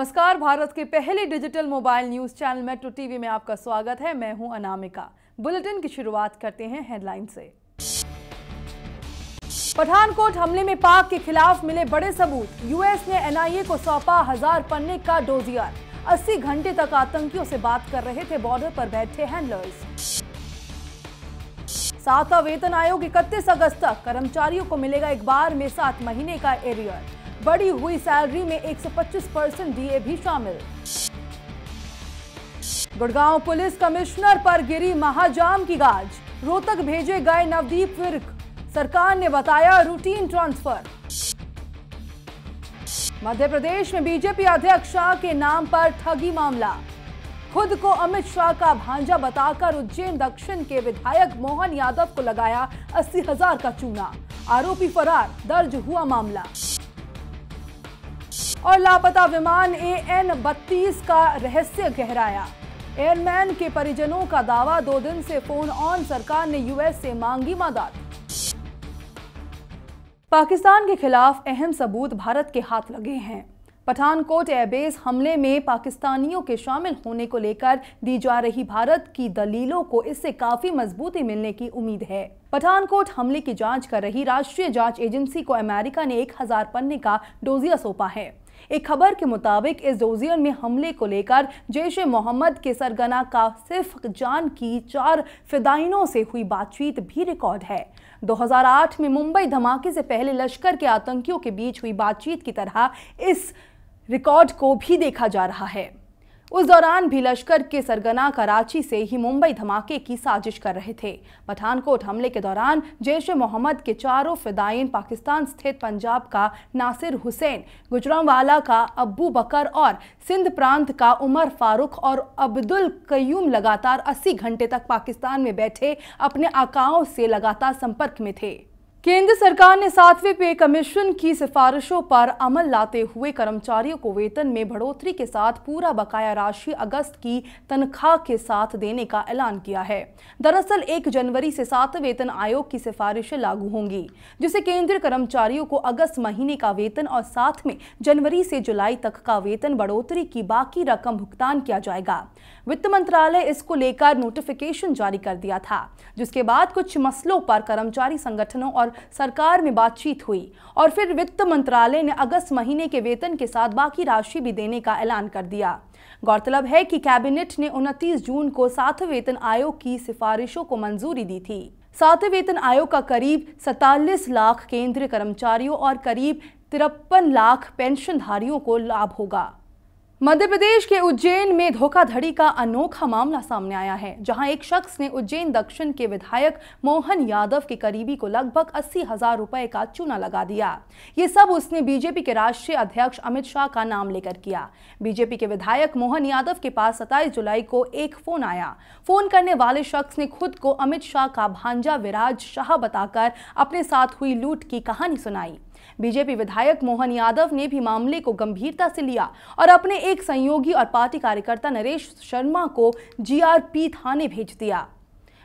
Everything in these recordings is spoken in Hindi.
नमस्कार भारत के पहले digital mobile news channel metro TV में आपका स्वागत है मैं हूं अनामिका बुलेटिन की शुरुआत करते हैं हेडलाइन से पठानकोट हमले में पाक के खिलाफ मिले बड़े सबूत यूएस ने एनआईए को सौंपा हजार पन्ने का डोजियर 80 घंटे तक आतंकियों से बात कर रहे थे बॉर्डर पर बैठे हैंडलर्स सातवा वेतन आयोग इकतीस अगस्त तक कर्मचारियों को मिलेगा एक बार में सात महीने का एरियर बढ़ी हुई सैलरी में 125 परसेंट डीए भी शामिल गुड़गांव पुलिस कमिश्नर पर गिरी महाजाम की गाज रोहतक भेजे गए नवदीप विर्क सरकार ने बताया रूटीन ट्रांसफर मध्य प्रदेश में बीजेपी अध्यक्ष शाह के नाम पर ठगी मामला खुद को अमित शाह का भांजा बताकर उज्जैन दक्षिण के विधायक मोहन यादव को लगाया अस्सी हजार का चूना आरोपी फरार दर्ज हुआ मामला और लापता विमान ए एन बत्तीस का रहस्य गहराया एयरमैन के परिजनों का दावा दो दिन से फोन ऑन सरकार ने यूएस से मांगी मदद पाकिस्तान के खिलाफ अहम सबूत भारत के हाथ लगे हैं पठानकोट एयरबेस हमले में पाकिस्तानियों के शामिल होने को लेकर दी जा रही भारत की दलीलों को इससे काफी मजबूती मिलने की उम्मीद है पठानकोट हमले की जांच कर रही राष्ट्रीय जांच एजेंसी को अमेरिका ने एक हजार पन्ने का डोजिया सौंपा है एक खबर के मुताबिक इस डोजियर में हमले को लेकर जैश ए मोहम्मद के सरगना का सिर्फ जान की चार फिदाइनों से हुई बातचीत भी रिकॉर्ड है 2008 में मुंबई धमाके से पहले लश्कर के आतंकियों के बीच हुई बातचीत की तरह इस रिकॉर्ड को भी देखा जा रहा है उस दौरान भी लश्कर के सरगना कराची से ही मुंबई धमाके की साजिश कर रहे थे पठानकोट हमले के दौरान जैश ए मोहम्मद के चारों फिदाइन पाकिस्तान स्थित पंजाब का नासिर हुसैन गुजरावाला का अबू बकर और सिंध प्रांत का उमर फारूक और अब्दुल कयूम लगातार 80 घंटे तक पाकिस्तान में बैठे अपने आकाओं से लगातार संपर्क में थे केंद्र सरकार ने सातवें पे कमीशन की सिफारिशों पर अमल लाते हुए कर्मचारियों को वेतन में बढ़ोतरी के साथ पूरा बकाया राशि अगस्त की तनख्वाह के साथ देने का ऐलान किया है दरअसल एक जनवरी से सात वेतन आयोग की सिफारिशें लागू होंगी जिसे केंद्रीय कर्मचारियों को अगस्त महीने का वेतन और साथ में जनवरी से जुलाई तक का वेतन बढ़ोतरी की बाकी रकम भुगतान किया जाएगा वित्त मंत्रालय इसको लेकर नोटिफिकेशन जारी कर दिया था जिसके बाद कुछ मसलों पर कर्मचारी संगठनों और सरकार में बातचीत हुई और फिर वित्त मंत्रालय ने अगस्त महीने के वेतन के साथ बाकी राशि भी देने का ऐलान कर दिया गौरतलब है कि कैबिनेट ने 29 जून को सातवें वेतन आयोग की सिफारिशों को मंजूरी दी थी सातवें वेतन आयोग का करीब सैतालीस लाख केंद्रीय कर्मचारियों और करीब तिरपन लाख पेंशनधारियों को लाभ होगा मध्य प्रदेश के उज्जैन में धोखाधड़ी का अनोखा मामला सामने आया है जहां एक शख्स ने उज्जैन दक्षिण के विधायक मोहन यादव के करीबी को लगभग अस्सी हजार रुपए का चूना लगा दिया ये सब उसने बीजेपी के राष्ट्रीय अध्यक्ष अमित शाह का नाम लेकर किया बीजेपी के विधायक मोहन यादव के पास सताईस जुलाई को एक फोन आया फोन करने वाले शख्स ने खुद को अमित शाह का भांजा विराज शाह बताकर अपने साथ हुई लूट की कहानी सुनाई बीजेपी विधायक मोहन यादव ने भी मामले को गंभीरता से लिया और अपने एक सहयोगी और पार्टी कार्यकर्ता नरेश शर्मा को जीआरपी थाने भेज दिया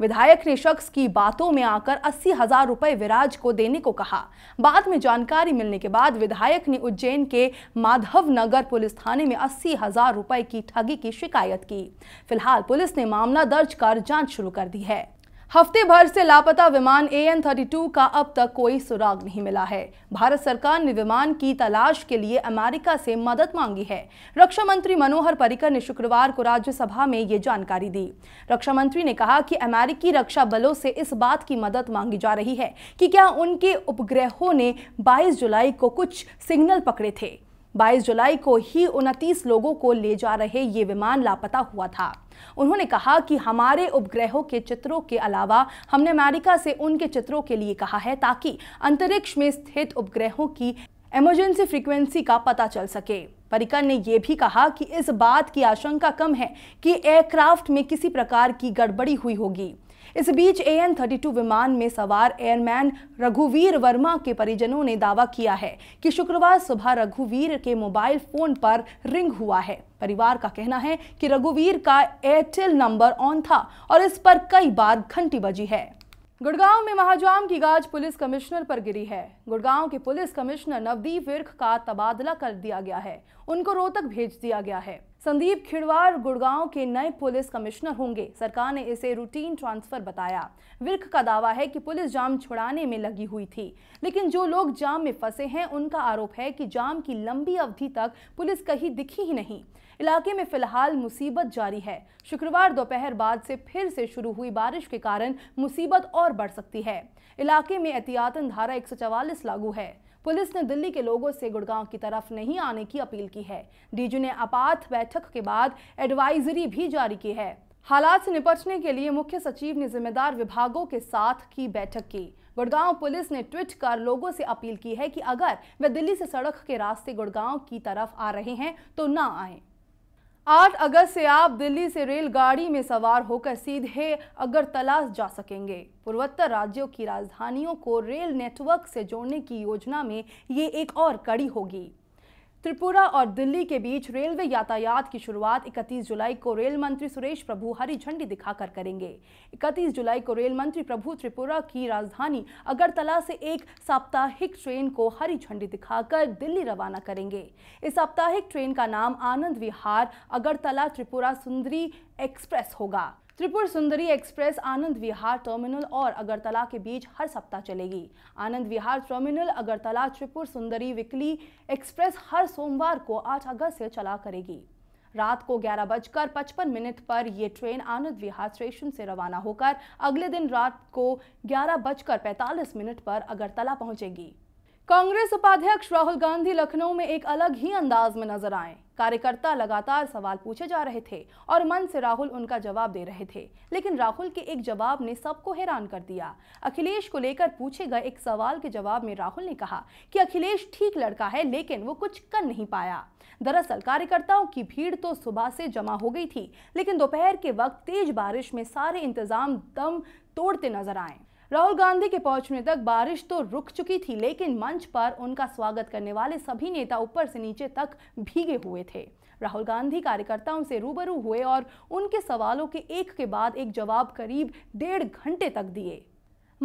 विधायक ने शख्स की बातों में आकर अस्सी हजार रुपए विराज को देने को कहा बाद में जानकारी मिलने के बाद विधायक ने उज्जैन के माधव नगर पुलिस थाने में अस्सी हजार रुपए की ठगी की शिकायत की फिलहाल पुलिस ने मामला दर्ज कर जांच शुरू कर दी है हफ्ते भर से लापता विमान ए एन थर्टी टू का अब तक कोई सुराग नहीं मिला है भारत सरकार ने विमान की तलाश के लिए अमेरिका से मदद मांगी है रक्षा मंत्री मनोहर परिकर ने शुक्रवार को राज्यसभा में ये जानकारी दी रक्षा मंत्री ने कहा कि अमेरिकी रक्षा बलों से इस बात की मदद मांगी जा रही है कि क्या उनके उपग्रहों ने 22 जुलाई को कुछ सिग्नल पकड़े थे 22 जुलाई को ही उनतीस लोगों को ले जा रहे ये विमान लापता हुआ था उन्होंने कहा कि हमारे उपग्रहों के चित्रों के अलावा हमने अमेरिका से उनके चित्रों के लिए कहा है ताकि अंतरिक्ष में स्थित उपग्रहों की इमरजेंसी फ्रीक्वेंसी का पता चल सके परिकर ने यह भी कहा कि इस बात की आशंका कम है कि एयरक्राफ्ट में किसी प्रकार की गड़बड़ी हुई होगी इस बीच ए एन थर्टी टू विमान में सवार एयरमैन रघुवीर वर्मा के परिजनों ने दावा किया है कि शुक्रवार सुबह रघुवीर के मोबाइल फोन पर रिंग हुआ है परिवार का कहना है कि रघुवीर का एयरटेल नंबर ऑन था और इस पर कई बार घंटी बजी है गुड़गांव में महाजाम की गाज पुलिस कमिश्नर पर गिरी है गुड़गांव के पुलिस कमिश्नर नवदीप विर्ख का तबादला कर दिया गया है उनको रोहतक भेज दिया गया है संदीप खिड़वार गुड़गांव के नए पुलिस कमिश्नर होंगे सरकार ने इसे रूटीन ट्रांसफर बताया विर्क का दावा है कि पुलिस जाम छुड़ाने में लगी हुई थी लेकिन जो लोग जाम में फंसे हैं उनका आरोप है कि जाम की लंबी अवधि तक पुलिस कहीं दिखी ही नहीं इलाके में फिलहाल मुसीबत जारी है शुक्रवार दोपहर बाद से फिर से शुरू हुई बारिश के कारण मुसीबत और बढ़ सकती है इलाके में एहतियातन धारा एक लागू है पुलिस ने दिल्ली के लोगों से गुड़गांव की तरफ नहीं आने की अपील की है डीजी ने आपात बैठक के बाद एडवाइजरी भी जारी की है हालात से निपटने के लिए मुख्य सचिव ने जिम्मेदार विभागों के साथ की बैठक की गुड़गांव पुलिस ने ट्वीट कर लोगों से अपील की है कि अगर वे दिल्ली से सड़क के रास्ते गुड़गांव की तरफ आ रहे हैं तो ना आएं। आठ अगस्त से आप दिल्ली से रेलगाड़ी में सवार होकर सीधे अगरतला जा सकेंगे पूर्वोत्तर राज्यों की राजधानियों को रेल नेटवर्क से जोड़ने की योजना में ये एक और कड़ी होगी त्रिपुरा और दिल्ली के बीच रेलवे यातायात की शुरुआत 31 जुलाई को रेल मंत्री सुरेश प्रभु हरी झंडी दिखाकर करेंगे 31 जुलाई को रेल मंत्री प्रभु त्रिपुरा की राजधानी अगरतला से एक साप्ताहिक ट्रेन को हरी झंडी दिखाकर दिल्ली रवाना करेंगे इस साप्ताहिक ट्रेन का नाम आनंद विहार अगरतला त्रिपुरा सुंदरी एक्सप्रेस होगा त्रिपुर सुंदरी एक्सप्रेस आनंद विहार टर्मिनल और अगरतला के बीच हर सप्ताह चलेगी Anand Vihar terminal Agartala Tripura Sundari weekly express her सोमवार को 8 अगस्त से चला करेगी रात को ग्यारह बजकर पचपन मिनट पर यह ट्रेन आनंद विहार स्टेशन से रवाना होकर अगले दिन रात को ग्यारह बजकर पैंतालीस मिनट पर अगरतला पहुंचेगी कांग्रेस उपाध्यक्ष राहुल गांधी लखनऊ में एक अलग ही अंदाज में नजर आए कार्यकर्ता लगातार सवाल पूछे जा रहे थे और मन से राहुल उनका जवाब दे रहे थे लेकिन राहुल के एक जवाब ने सबको हैरान कर दिया अखिलेश को लेकर पूछे गए एक सवाल के जवाब में राहुल ने कहा कि अखिलेश ठीक लड़का है लेकिन वो कुछ कर नहीं पाया दरअसल कार्यकर्ताओं की भीड़ तो सुबह से जमा हो गई थी लेकिन दोपहर के वक्त तेज बारिश में सारे इंतजाम दम तोड़ते नजर आए राहुल गांधी के पहुंचने तक बारिश तो रुक चुकी थी लेकिन मंच पर उनका स्वागत करने वाले सभी नेता ऊपर से नीचे तक भीगे हुए थे राहुल गांधी कार्यकर्ताओं से रूबरू हुए और उनके सवालों के एक के बाद एक जवाब करीब डेढ़ घंटे तक दिए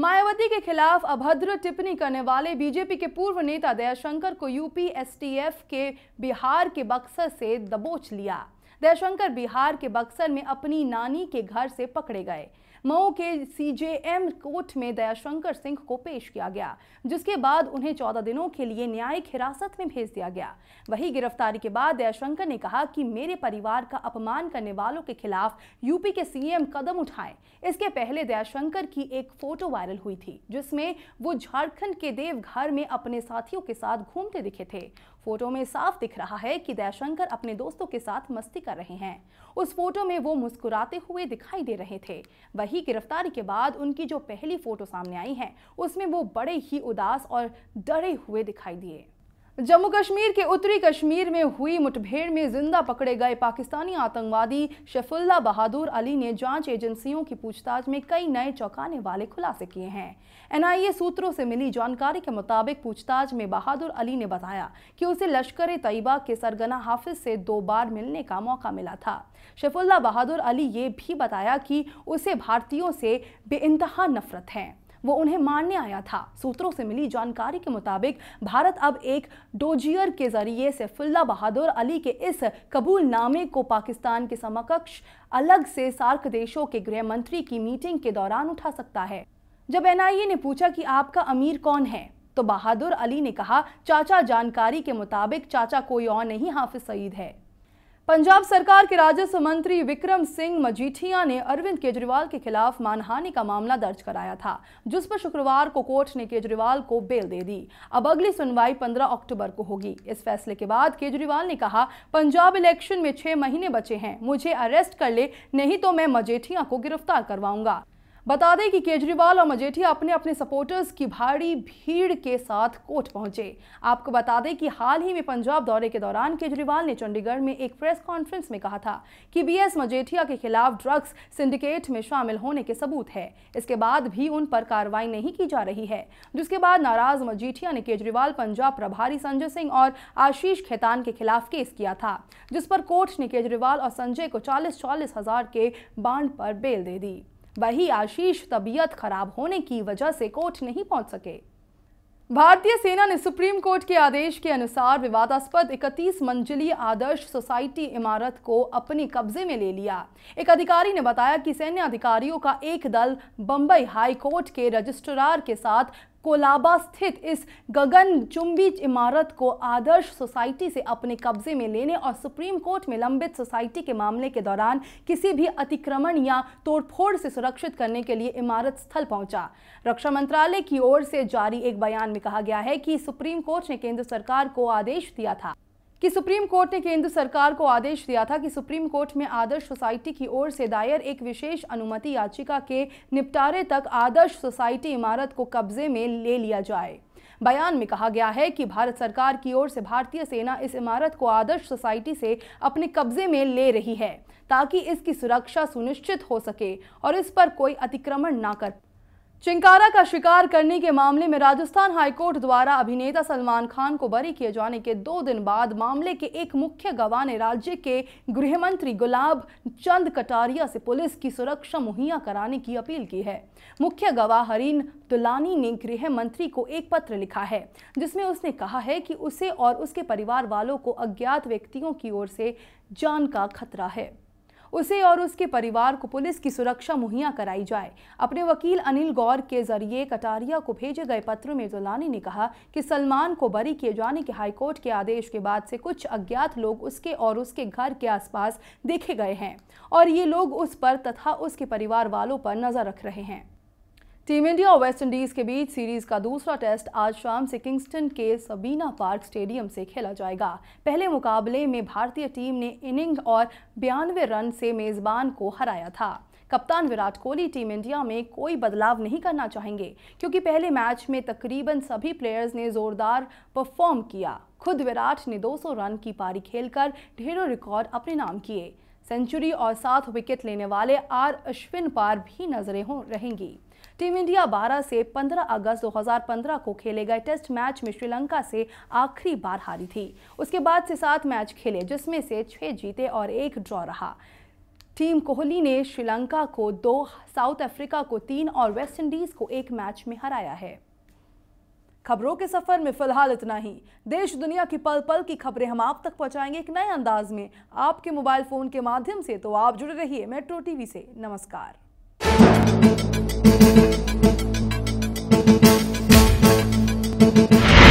मायावती के खिलाफ अभद्र टिप्पणी करने वाले बीजेपी के पूर्व नेता दयाशंकर को यूपी एसटीएफ के बिहार के बक्सर से दबोच लिया दयाशंकर बिहार के बक्सर में अपनी नानी के घर से पकड़े गए मऊ के सीजेएम कोर्ट में दयाशंकर सिंह को पेश किया गया जिसके बाद उन्हें चौदह दिनों के लिए न्यायिक हिरासत में भेज दिया गया वही गिरफ्तारी के बाद दयाशंकर ने कहा कि मेरे परिवार का अपमान करने वालों के खिलाफ यूपी के सीएम कदम उठाएं इसके पहले दयाशंकर की एक फोटो वायरल हुई थी जिसमें वो झारखंड के देवघर में अपने साथियों के साथ घूमते दिखे थे फोटो में साफ दिख रहा है कि दयाशंकर अपने दोस्तों के साथ मस्ती कर रहे हैं उस फोटो में वो मुस्कुराते हुए दिखाई दे रहे थे वही वही गिरफ्तारी के बाद उनकी जो पहली फ़ोटो सामने आई है उसमें वो बड़े ही उदास और डरे हुए दिखाई दिए जम्मू कश्मीर के उत्तरी कश्मीर में हुई मुठभेड़ में जिंदा पकड़े गए पाकिस्तानी आतंकवादी शफुल्ला बहादुर अली ने जांच एजेंसियों की पूछताछ में कई नए चौंकाने वाले खुलासे किए हैं एनआईए सूत्रों से मिली जानकारी के मुताबिक पूछताछ में बहादुर अली ने बताया कि उसे लश्कर तैयबा के सरगना हाफिज से दो बार मिलने का मौका मिला था शफुल्ला बहादुर अली ये भी बताया कि उसे भारतीयों से बेानतहा नफरत है वो उन्हें मारने आया था सूत्रों से मिली जानकारी के मुताबिक भारत अब एक डोजियर के जरिए सैफुल्ला बहादुर अली के इस कबूलनामे को पाकिस्तान के समकक्ष अलग से सार्क देशों के गृह मंत्री की मीटिंग के दौरान उठा सकता है जब एनआईए ने पूछा कि आपका अमीर कौन है तो बहादुर अली ने कहा चाचा जानकारी के मुताबिक चाचा कोई और नहीं हाफिज सईद है पंजाब सरकार के राजस्व मंत्री विक्रम सिंह मजीठिया ने अरविंद केजरीवाल के खिलाफ मानहानि का मामला दर्ज कराया था जिस पर शुक्रवार को कोर्ट ने केजरीवाल को बेल दे दी अब अगली सुनवाई 15 अक्टूबर को होगी इस फैसले के बाद केजरीवाल ने कहा पंजाब इलेक्शन में छह महीने बचे हैं मुझे अरेस्ट कर ले नहीं तो मैं मजेठिया को गिरफ्तार करवाऊंगा बता दें कि केजरीवाल और मजेठिया अपने अपने सपोर्टर्स की भारी भीड़ के साथ कोर्ट पहुंचे आपको बता दें कि हाल ही में पंजाब दौरे के दौरान केजरीवाल ने चंडीगढ़ में एक प्रेस कॉन्फ्रेंस में कहा था कि बीएस मजेठिया के खिलाफ ड्रग्स सिंडिकेट में शामिल होने के सबूत है इसके बाद भी उन पर कार्रवाई नहीं की जा रही है जिसके बाद नाराज मजीठिया ने केजरीवाल पंजाब प्रभारी संजय सिंह और आशीष खेतान के खिलाफ केस किया था जिस पर कोर्ट ने केजरीवाल और संजय को चालीस चालीस हजार के बांड पर बेल दे दी वही आशीष तबीयत खराब होने की वजह से कोर्ट नहीं पहुंच सके भारतीय सेना ने सुप्रीम कोर्ट के आदेश के अनुसार विवादास्पद 31 मंजिली आदर्श सोसाइटी इमारत को अपने कब्जे में ले लिया एक अधिकारी ने बताया कि सैन्य अधिकारियों का एक दल बंबई हाई कोर्ट के रजिस्ट्रार के साथ कोलाबा स्थित इस गगनचुंबी इमारत को आदर्श सोसाइटी से अपने कब्जे में लेने और सुप्रीम कोर्ट में लंबित सोसाइटी के मामले के दौरान किसी भी अतिक्रमण या तोड़फोड़ से सुरक्षित करने के लिए इमारत स्थल पहुंचा रक्षा मंत्रालय की ओर से जारी एक बयान में कहा गया है कि सुप्रीम कोर्ट ने केंद्र सरकार को आदेश दिया था कि सुप्रीम कोर्ट ने केंद्र सरकार को आदेश दिया था कि सुप्रीम कोर्ट में आदर्श सोसाइटी की ओर से दायर एक विशेष अनुमति याचिका के निपटारे तक आदर्श सोसाइटी इमारत को कब्जे में ले लिया जाए बयान में कहा गया है कि भारत सरकार की ओर से भारतीय सेना इस इमारत को आदर्श सोसाइटी से अपने कब्जे में ले रही है ताकि इसकी सुरक्षा सुनिश्चित हो सके और इस पर कोई अतिक्रमण ना कर चिंकारा का शिकार करने के मामले में राजस्थान हाईकोर्ट द्वारा अभिनेता सलमान खान को बरी किए जाने के दो दिन बाद मामले के एक मुख्य गवाह ने राज्य के गृह मंत्री गुलाब चंद कटारिया से पुलिस की सुरक्षा मुहैया कराने की अपील की है मुख्य गवाह हरीन दुलानी ने गृह मंत्री को एक पत्र लिखा है जिसमें उसने कहा है कि उसे और उसके परिवार वालों को अज्ञात व्यक्तियों की ओर से जान का खतरा है उसे और उसके परिवार को पुलिस की सुरक्षा मुहैया कराई जाए अपने वकील अनिल गौर के जरिए कटारिया को भेजे गए पत्र में जुलानी ने कहा कि सलमान को बरी किए जाने के हाईकोर्ट के आदेश के बाद से कुछ अज्ञात लोग उसके और उसके घर के आसपास देखे गए हैं और ये लोग उस पर तथा उसके परिवार वालों पर नजर रख रहे हैं टीम इंडिया और वेस्टइंडीज के बीच सीरीज का दूसरा टेस्ट आज शाम से किंगस्टन के सबीना पार्क स्टेडियम से खेला जाएगा पहले मुकाबले में भारतीय टीम ने इनिंग और बयानवे रन से मेजबान को हराया था कप्तान विराट कोहली टीम इंडिया में कोई बदलाव नहीं करना चाहेंगे क्योंकि पहले मैच में तकरीबन सभी प्लेयर्स ने जोरदार परफॉर्म किया खुद विराट ने 200 रन की पारी खेलकर ढेरों रिकॉर्ड अपने नाम किए सेंचुरी और सात विकेट लेने वाले आर अश्विन पर भी नजरें हो रहेंगी टीम इंडिया 12 से 15 अगस्त 2015 को खेले गए टेस्ट मैच में श्रीलंका से आखिरी बार हारी थी उसके बाद से सात मैच खेले जिसमें से छह जीते और एक ड्रॉ रहा टीम कोहली ने श्रीलंका को दो साउथ अफ्रीका को तीन और वेस्ट इंडीज को एक मैच में हराया है खबरों के सफर में फिलहाल इतना ही देश दुनिया की पल पल की खबरें हम आप तक पहुंचाएंगे एक नए अंदाज में आपके मोबाइल फोन के माध्यम से तो आप जुड़े रहिए मेट्रो टीवी से नमस्कार Thank you.